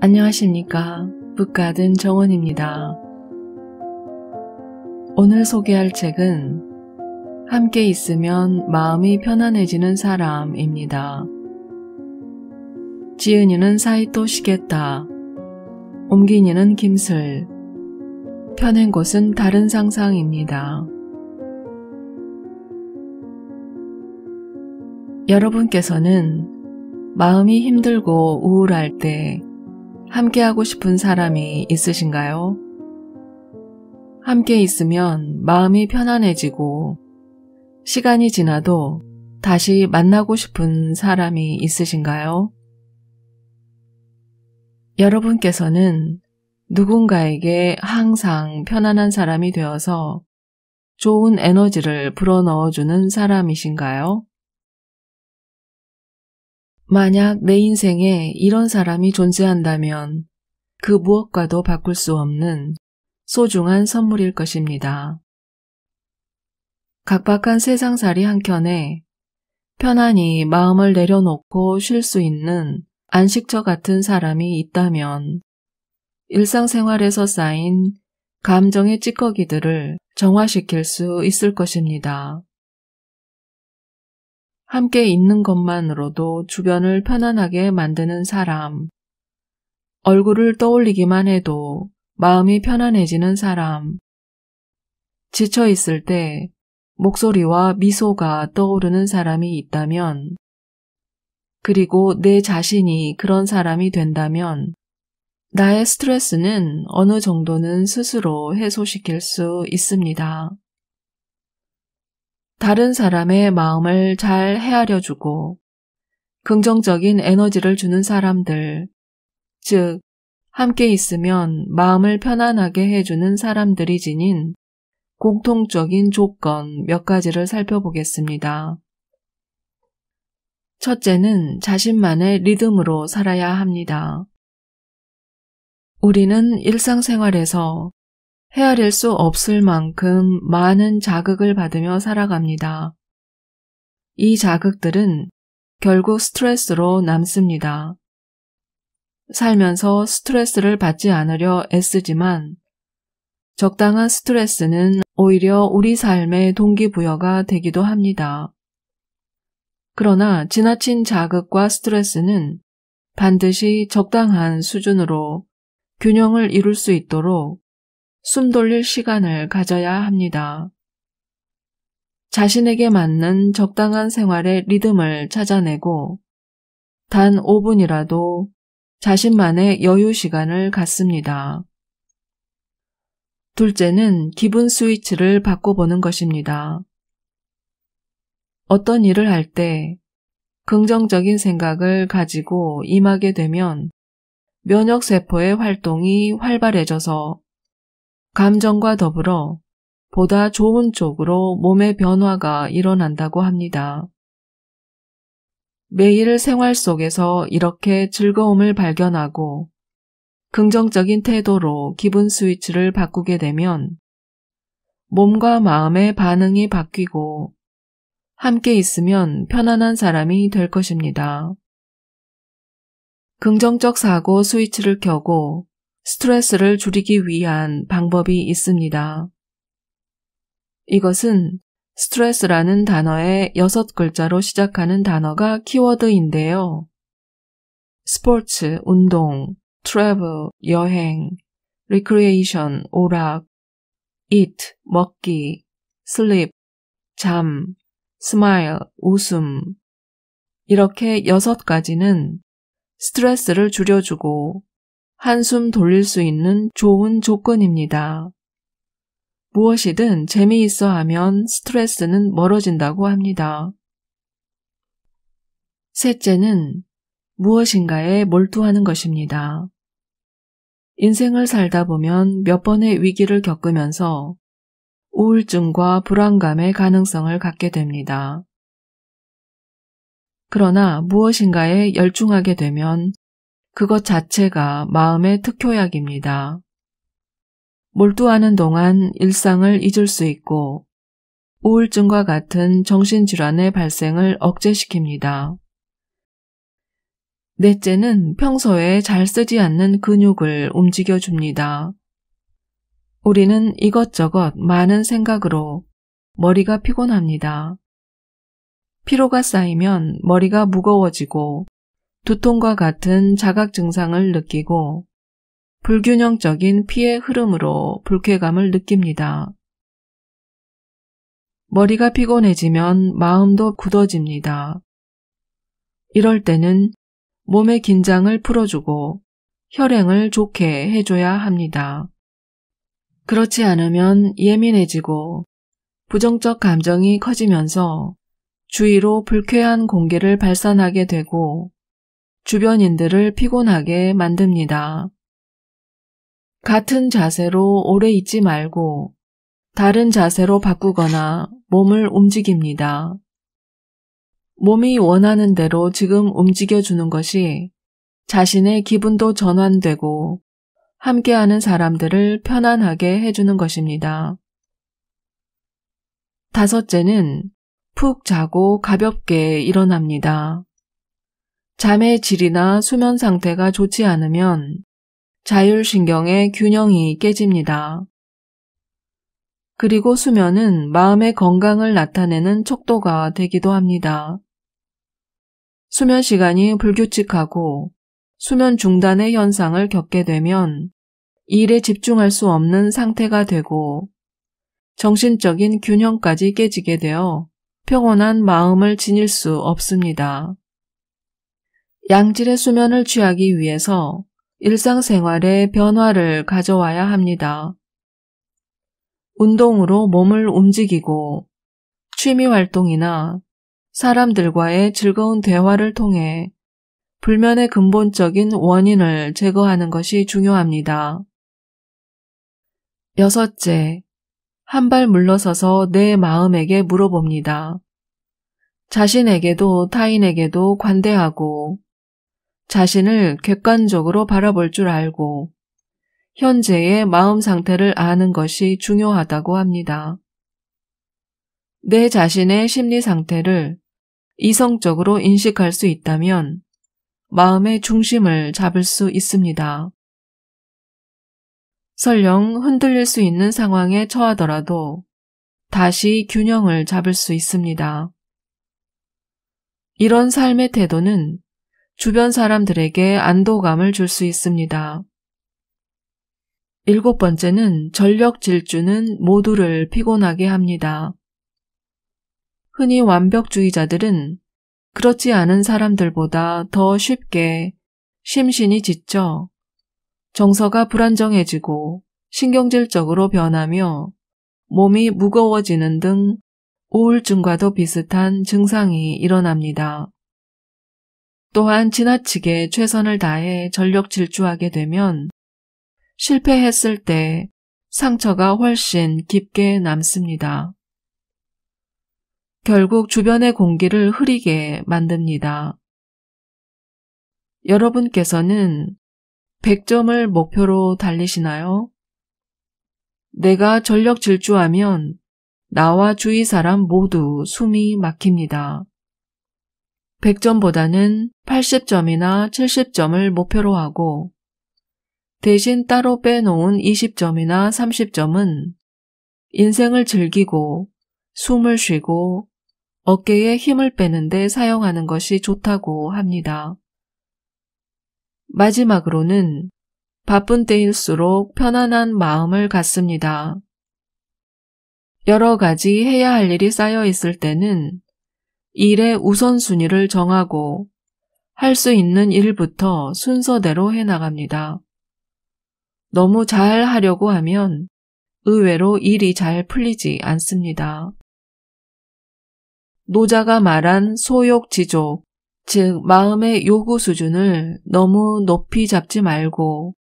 안녕하십니까. 북가든 정원입니다. 오늘 소개할 책은 함께 있으면 마음이 편안해지는 사람입니다. 지은이는 사이토 시겠다. 옮기니는 김슬. 펴낸 곳은 다른 상상입니다. 여러분께서는 마음이 힘들고 우울할 때 함께하고 싶은 사람이 있으신가요? 함께 있으면 마음이 편안해지고 시간이 지나도 다시 만나고 싶은 사람이 있으신가요? 여러분께서는 누군가에게 항상 편안한 사람이 되어서 좋은 에너지를 불어넣어주는 사람이신가요? 만약 내 인생에 이런 사람이 존재한다면 그 무엇과도 바꿀 수 없는 소중한 선물일 것입니다. 각박한 세상살이 한켠에 편안히 마음을 내려놓고 쉴 수 있는 안식처 같은 사람이 있다면 일상생활에서 쌓인 감정의 찌꺼기들을 정화시킬 수 있을 것입니다. 함께 있는 것만으로도 주변을 편안하게 만드는 사람. 얼굴을 떠올리기만 해도 마음이 편안해지는 사람. 지쳐 있을 때 목소리와 미소가 떠오르는 사람이 있다면, 그리고 내 자신이 그런 사람이 된다면, 나의 스트레스는 어느 정도는 스스로 해소시킬 수 있습니다. 다른 사람의 마음을 잘 헤아려 주고 긍정적인 에너지를 주는 사람들, 즉, 함께 있으면 마음을 편안하게 해주는 사람들이 지닌 공통적인 조건 몇 가지를 살펴보겠습니다. 첫째는 자신만의 리듬으로 살아야 합니다. 우리는 일상생활에서 헤아릴 수 없을 만큼 많은 자극을 받으며 살아갑니다. 이 자극들은 결국 스트레스로 남습니다. 살면서 스트레스를 받지 않으려 애쓰지만 적당한 스트레스는 오히려 우리 삶의 동기부여가 되기도 합니다. 그러나 지나친 자극과 스트레스는 반드시 적당한 수준으로 균형을 이룰 수 있도록 숨 돌릴 시간을 가져야 합니다. 자신에게 맞는 적당한 생활의 리듬을 찾아내고 단 5분이라도 자신만의 여유 시간을 갖습니다. 둘째는 기분 스위치를 바꿔보는 것입니다. 어떤 일을 할 때 긍정적인 생각을 가지고 임하게 되면 면역세포의 활동이 활발해져서 감정과 더불어 보다 좋은 쪽으로 몸의 변화가 일어난다고 합니다. 매일 생활 속에서 이렇게 즐거움을 발견하고 긍정적인 태도로 기분 스위치를 바꾸게 되면 몸과 마음의 반응이 바뀌고 함께 있으면 편안한 사람이 될 것입니다. 긍정적 사고 스위치를 켜고 스트레스를 줄이기 위한 방법이 있습니다. 이것은 스트레스라는 단어의 여섯 글자로 시작하는 단어가 키워드인데요. 스포츠, 운동, 트래블, 여행, 리크리에이션 오락, eat, 먹기, sleep, 잠, smile, 웃음. 이렇게 여섯 가지는 스트레스를 줄여주고 한숨 돌릴 수 있는 좋은 조건입니다. 무엇이든 재미있어 하면 스트레스는 멀어진다고 합니다. 셋째는 무엇인가에 몰두하는 것입니다. 인생을 살다 보면 몇 번의 위기를 겪으면서 우울증과 불안감의 가능성을 갖게 됩니다. 그러나 무엇인가에 열중하게 되면 그것 자체가 마음의 특효약입니다. 몰두하는 동안 일상을 잊을 수 있고 우울증과 같은 정신질환의 발생을 억제시킵니다. 넷째는 평소에 잘 쓰지 않는 근육을 움직여줍니다. 우리는 이것저것 많은 생각으로 머리가 피곤합니다. 피로가 쌓이면 머리가 무거워지고 두통과 같은 자각 증상을 느끼고 불균형적인 피의 흐름으로 불쾌감을 느낍니다. 머리가 피곤해지면 마음도 굳어집니다. 이럴 때는 몸의 긴장을 풀어주고 혈행을 좋게 해줘야 합니다. 그렇지 않으면 예민해지고 부정적 감정이 커지면서 주위로 불쾌한 공기를 발산하게 되고 주변인들을 피곤하게 만듭니다. 같은 자세로 오래 있지 말고 다른 자세로 바꾸거나 몸을 움직입니다. 몸이 원하는 대로 지금 움직여주는 것이 자신의 기분도 전환되고 함께하는 사람들을 편안하게 해주는 것입니다. 다섯째는 푹 자고 가볍게 일어납니다. 잠의 질이나 수면 상태가 좋지 않으면 자율신경의 균형이 깨집니다. 그리고 수면은 마음의 건강을 나타내는 척도가 되기도 합니다. 수면 시간이 불규칙하고 수면 중단의 현상을 겪게 되면 일에 집중할 수 없는 상태가 되고 정신적인 균형까지 깨지게 되어 평온한 마음을 지닐 수 없습니다. 양질의 수면을 취하기 위해서 일상생활에 변화를 가져와야 합니다. 운동으로 몸을 움직이고 취미 활동이나 사람들과의 즐거운 대화를 통해 불면의 근본적인 원인을 제거하는 것이 중요합니다. 여섯째, 한 발 물러서서 내 마음에게 물어봅니다. 자신에게도 타인에게도 관대하고 자신을 객관적으로 바라볼 줄 알고 현재의 마음 상태를 아는 것이 중요하다고 합니다. 내 자신의 심리 상태를 이성적으로 인식할 수 있다면 마음의 중심을 잡을 수 있습니다. 설령 흔들릴 수 있는 상황에 처하더라도 다시 균형을 잡을 수 있습니다. 이런 삶의 태도는 주변 사람들에게 안도감을 줄 수 있습니다. 일곱 번째는 전력 질주는 모두를 피곤하게 합니다. 흔히 완벽주의자들은 그렇지 않은 사람들보다 더 쉽게 심신이 지쳐 정서가 불안정해지고 신경질적으로 변하며 몸이 무거워지는 등 우울증과도 비슷한 증상이 일어납니다. 또한 지나치게 최선을 다해 전력 질주하게 되면 실패했을 때 상처가 훨씬 깊게 남습니다. 결국 주변의 공기를 흐리게 만듭니다. 여러분께서는 100점을 목표로 달리시나요? 내가 전력 질주하면 나와 주위 사람 모두 숨이 막힙니다. 100점보다는 80점이나 70점을 목표로 하고 대신 따로 빼놓은 20점이나 30점은 인생을 즐기고 숨을 쉬고 어깨에 힘을 빼는데 사용하는 것이 좋다고 합니다. 마지막으로는 바쁜 때일수록 편안한 마음을 갖습니다. 여러 가지 해야 할 일이 쌓여 있을 때는 일의 우선순위를 정하고 할 수 있는 일부터 순서대로 해나갑니다. 너무 잘 하려고 하면 의외로 일이 잘 풀리지 않습니다. 노자가 말한 소욕지조즉 마음의 요구 수준을 너무 높이 잡지 말고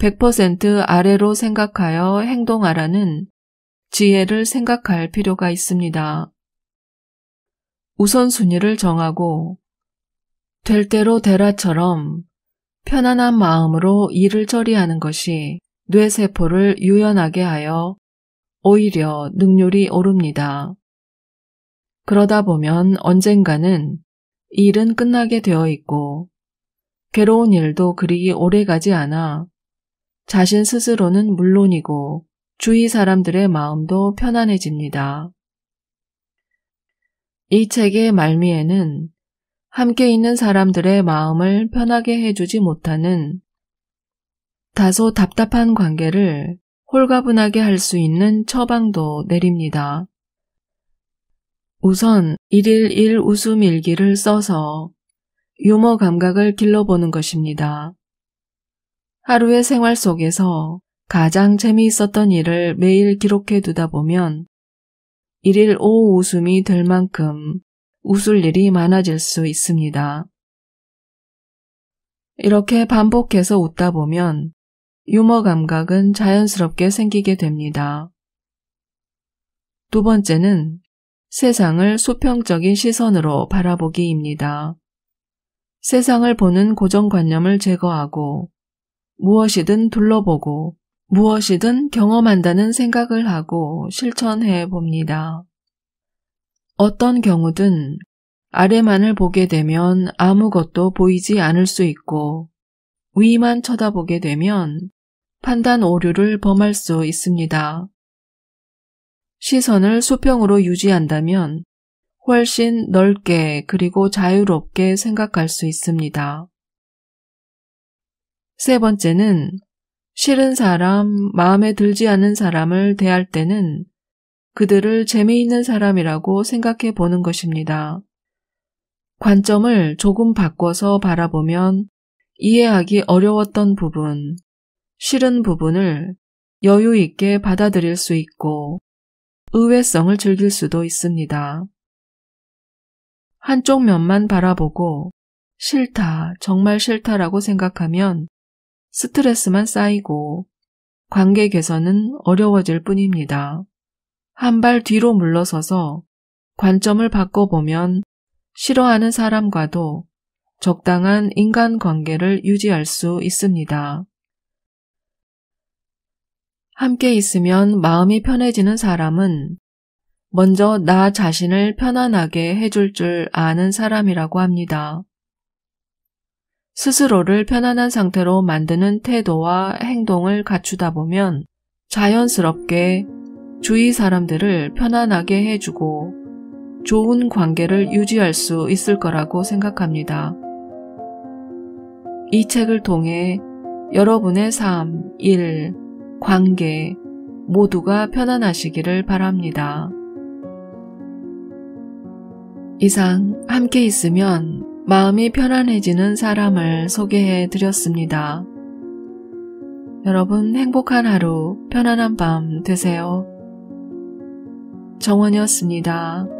100% 아래로 생각하여 행동하라는 지혜를 생각할 필요가 있습니다. 우선순위를 정하고 될 대로 대라처럼 편안한 마음으로 일을 처리하는 것이 뇌세포를 유연하게 하여 오히려 능률이 오릅니다. 그러다 보면 언젠가는 일은 끝나게 되어 있고 괴로운 일도 그리 오래 가지 않아 자신 스스로는 물론이고 주위 사람들의 마음도 편안해집니다. 이 책의 말미에는 함께 있는 사람들의 마음을 편하게 해주지 못하는 다소 답답한 관계를 홀가분하게 할 수 있는 처방도 내립니다. 우선 일일 일 웃음 일기를 써서 유머 감각을 길러보는 것입니다. 하루의 생활 속에서 가장 재미있었던 일을 매일 기록해 두다 보면 일일 오후 웃음이 될 만큼 웃을 일이 많아질 수 있습니다. 이렇게 반복해서 웃다 보면 유머 감각은 자연스럽게 생기게 됩니다. 두 번째는 세상을 수평적인 시선으로 바라보기입니다. 세상을 보는 고정관념을 제거하고 무엇이든 둘러보고 무엇이든 경험한다는 생각을 하고 실천해 봅니다. 어떤 경우든 아래만을 보게 되면 아무것도 보이지 않을 수 있고 위만 쳐다보게 되면 판단 오류를 범할 수 있습니다. 시선을 수평으로 유지한다면 훨씬 넓게 그리고 자유롭게 생각할 수 있습니다. 세 번째는 싫은 사람, 마음에 들지 않는 사람을 대할 때는 그들을 재미있는 사람이라고 생각해 보는 것입니다. 관점을 조금 바꿔서 바라보면 이해하기 어려웠던 부분, 싫은 부분을 여유 있게 받아들일 수 있고 의외성을 즐길 수도 있습니다. 한쪽 면만 바라보고 싫다, 정말 싫다라고 생각하면 스트레스만 쌓이고 관계 개선은 어려워질 뿐입니다. 한 발 뒤로 물러서서 관점을 바꿔보면 싫어하는 사람과도 적당한 인간 관계를 유지할 수 있습니다. 함께 있으면 마음이 편해지는 사람은 먼저 나 자신을 편안하게 해줄 줄 아는 사람이라고 합니다. 스스로를 편안한 상태로 만드는 태도와 행동을 갖추다 보면 자연스럽게 주위 사람들을 편안하게 해주고 좋은 관계를 유지할 수 있을 거라고 생각합니다. 이 책을 통해 여러분의 삶, 일, 관계 모두가 편안하시기를 바랍니다. 이상 함께 있으면 마음이 편안해지는 사람을 소개해 드렸습니다. 여러분 행복한 하루, 편안한 밤 되세요. 정원이었습니다.